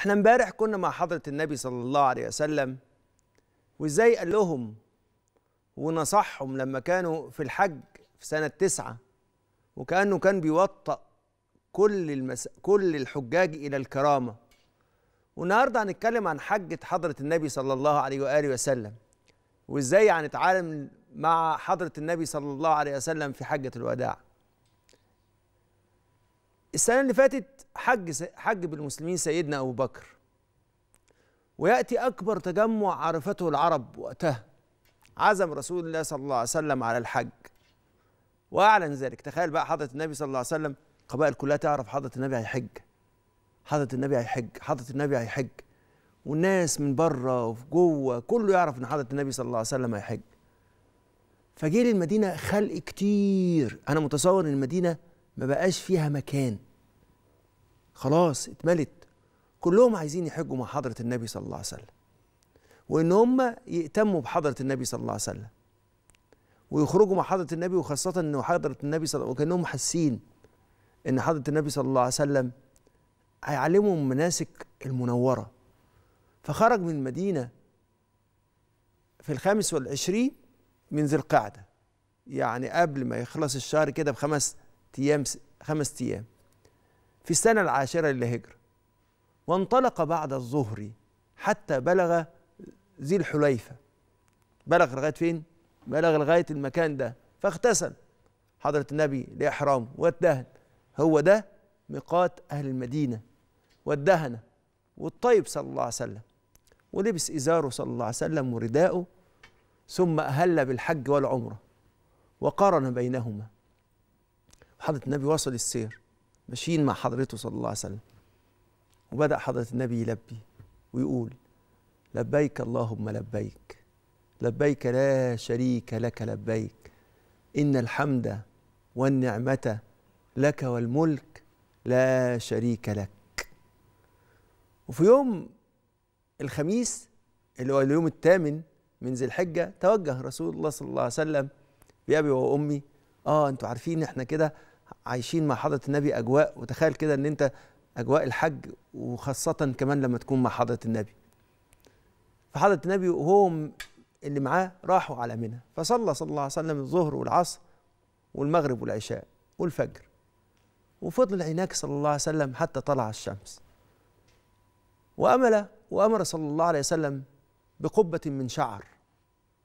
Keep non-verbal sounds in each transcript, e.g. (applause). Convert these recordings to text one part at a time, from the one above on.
احنا امبارح كنا مع حضرة النبي صلى الله عليه وسلم وازاي قال لهم ونصحهم لما كانوا في الحج في سنة تسعة وكأنه كان بيوطأ كل المس... كل الحجاج إلى الكرامة والنهاردة هنتكلم عن حجة حضرة النبي صلى الله عليه وآله وسلم وإزاي هنتعامل يعني مع حضرة النبي صلى الله عليه وسلم في حجة الوداع السنة اللي فاتت حج حج بالمسلمين سيدنا أبو بكر ويأتي أكبر تجمع عرفته العرب وقتها عزم رسول الله صلى الله عليه وسلم على الحج وأعلن ذلك تخيل بقى حضرة النبي صلى الله عليه وسلم قبائل كلها تعرف حضرة النبي هيحج حضرة النبي هيحج حضرة النبي هيحج والناس من بره وفي جوه كله يعرف ان حضرة النبي صلى الله عليه وسلم هيحج فجيل للمدينة خلق كتير أنا متصور إن المدينة ما بقاش فيها مكان خلاص اتملت كلهم عايزين يحجوا مع حضرة النبي صلى الله عليه وسلم وإن هم يهتموا بحضرة النبي صلى الله عليه وسلم ويخرجوا مع حضرة النبي وخاصة إن حضرة النبي صلى الله عليه وسلم وكأنهم حاسين إن حضرة النبي صلى الله عليه وسلم هيعلمهم مناسك المنورة فخرج من المدينة في الخامس والعشرين من ذي القعدة يعني قبل ما يخلص الشهر كده بخمس أيام خمس أيام في السنة العاشرة للهجرة وانطلق بعد الظهر حتى بلغ ذي الحليفة بلغ لغاية فين؟ بلغ لغاية المكان ده فاغتسل حضرة النبي لإحرامه والدهن هو ده ميقات أهل المدينة والدهنة والطيب صلى الله عليه وسلم ولبس إزاره صلى الله عليه وسلم ورداءه ثم أهل بالحج والعمرة وقارن بينهما حضرة النبي وصل السير ماشيين مع حضرته صلى الله عليه وسلم وبدأ حضرة النبي يلبي ويقول لبيك اللهم لبيك لبيك لا شريك لك لبيك إن الحمد والنعمة لك والملك لا شريك لك وفي يوم الخميس اللي هو اليوم الثامن من ذي الحجة توجه رسول الله صلى الله عليه وسلم بأبي وأمي آه أنتوا عارفين إحنا كده عايشين مع حضره النبي اجواء وتخيل كده ان انت اجواء الحج وخاصه كمان لما تكون مع حضره النبي فحضره النبي وهم اللي معاه راحوا على منى فصلى صلى الله عليه وسلم الظهر والعصر والمغرب والعشاء والفجر وفضل هناك صلى الله عليه وسلم حتى طلع الشمس وأمل وأمر صلى الله عليه وسلم بقبة من شعر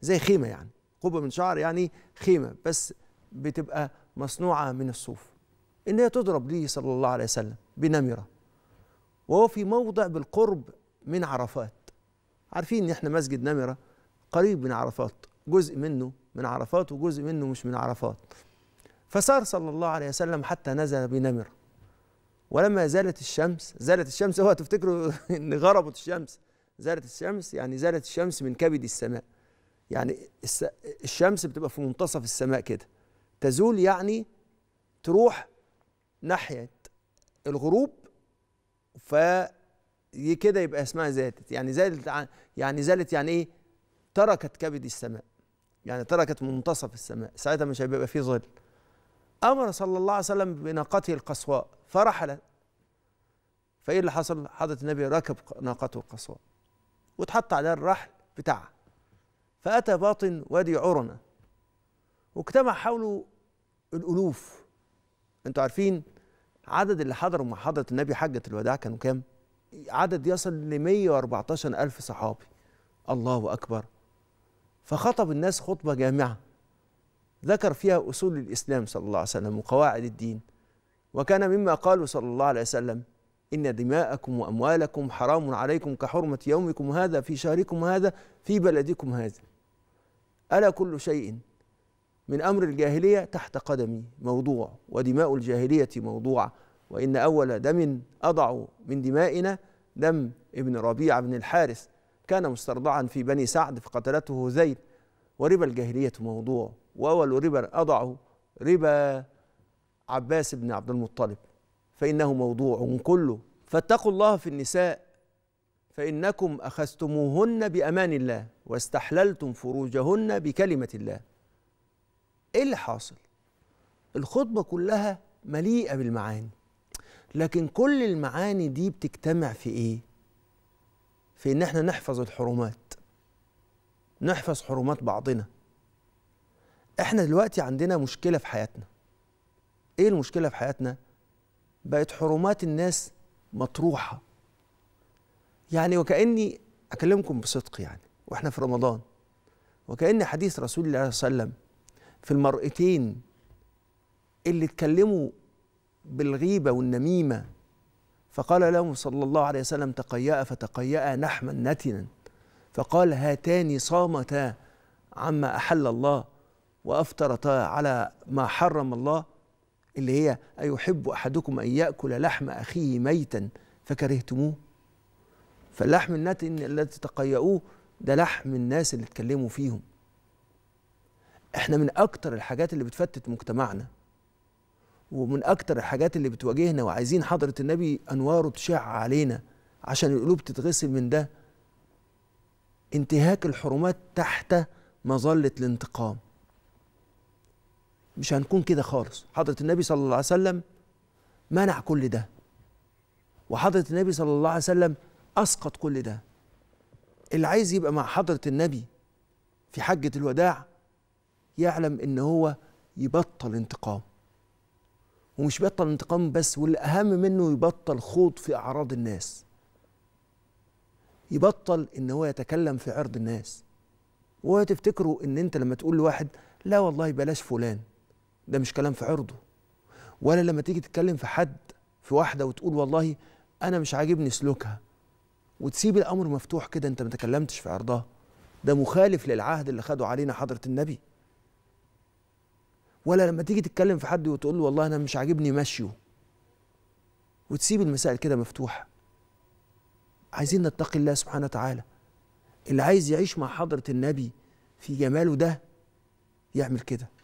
زي خيمة يعني قبة من شعر يعني خيمة بس بتبقى مصنوعة من الصوف إن هي تضرب ليه صلى الله عليه وسلم بنمرة وهو في موضع بالقرب من عرفات عارفين إن إحنا مسجد نمرة قريب من عرفات جزء منه من عرفات وجزء منه مش من عرفات فسار صلى الله عليه وسلم حتى نزل بنمرة ولما زالت الشمس زالت الشمس هو تفتكروا (laughs) إن غربت الشمس زالت الشمس يعني زالت الشمس من كبد السماء يعني الشمس بتبقى في منتصف السماء كده تزول يعني تروح ناحية الغروب ف كده يبقى اسمها زادت يعني زادت يعني زالت يعني ايه تركت كبد السماء يعني تركت منتصف السماء ساعتها مش هيبقى فيه ظل امر صلى الله عليه وسلم بناقته القصواء فرحلت فايه اللي حصل حضرة النبي ركب ناقته القصواء واتحط عليها الرحل بتاعها فاتى باطن وادي عرنه واجتمع حوله الالوف انتوا عارفين عدد اللي حضروا مع حضره النبي حجه الوداع كانوا كام عدد يصل ل 114 ألف صحابي الله أكبر فخطب الناس خطبة جامعة ذكر فيها أصول الإسلام صلى الله عليه وسلم وقواعد الدين وكان مما قالوا صلى الله عليه وسلم إن دماءكم وأموالكم حرام عليكم كحرمة يومكم هذا في شهركم هذا في بلدكم هذا ألا كل شيء من أمر الجاهلية تحت قدمي موضوع ودماء الجاهلية موضوع وإن أول دم أضع من دمائنا دم ابن ربيع بن الحارث كان مسترضعا في بني سعد فقتلته زيد وربا الجاهلية موضوع وأول ربا أضع ربا عباس بن عبد المطلب فإنه موضوع كله فاتقوا الله في النساء فإنكم أخذتموهن بأمان الله واستحللتم فروجهن بكلمة الله ايه اللي حاصل الخطبه كلها مليئه بالمعاني لكن كل المعاني دي بتجتمع في ايه في ان احنا نحفظ الحرمات نحفظ حرمات بعضنا احنا دلوقتي عندنا مشكله في حياتنا ايه المشكله في حياتنا بقت حرمات الناس مطروحه يعني وكاني اكلمكم بصدق يعني واحنا في رمضان وكان حديث رسول الله صلى الله عليه وسلم في المرأتين اللي اتكلموا بالغيبة والنميمة فقال لهم صلى الله عليه وسلم تقيأ فتقيأ نحما نتنا فقال هاتان صامتا عما أحل الله وأفطرتا على ما حرم الله اللي هي أيحب أحدكم أن يأكل لحم أخيه ميتا فكرهتموه فاللحم النتن الذي تقيأوه ده لحم الناس اللي اتكلموا فيهم احنا من اكتر الحاجات اللي بتفتت مجتمعنا ومن اكتر الحاجات اللي بتواجهنا وعايزين حضره النبي انواره تشع علينا عشان القلوب تتغسل من ده انتهاك الحرمات تحت مظله الانتقام مش هنكون كده خالص حضره النبي صلى الله عليه وسلم منع كل ده وحضره النبي صلى الله عليه وسلم اسقط كل ده اللي عايز يبقى مع حضره النبي في حجه الوداع يعلم ان هو يبطل انتقام ومش يبطل انتقام بس والاهم منه يبطل خوض في اعراض الناس يبطل ان هو يتكلم في عرض الناس وهو تفتكروا ان انت لما تقول لواحد لا والله بلاش فلان ده مش كلام في عرضه ولا لما تيجي تتكلم في حد في واحده وتقول والله انا مش عاجبني سلوكها وتسيب الامر مفتوح كده انت ما تكلمتش في عرضها ده مخالف للعهد اللي خده علينا حضره النبي ولا لما تيجي تتكلم في حد وتقول له والله انا مش عاجبني مشيه وتسيب المسائل كده مفتوحه عايزين نتقي الله سبحانه وتعالى اللي عايز يعيش مع حضره النبي في جماله ده يعمل كده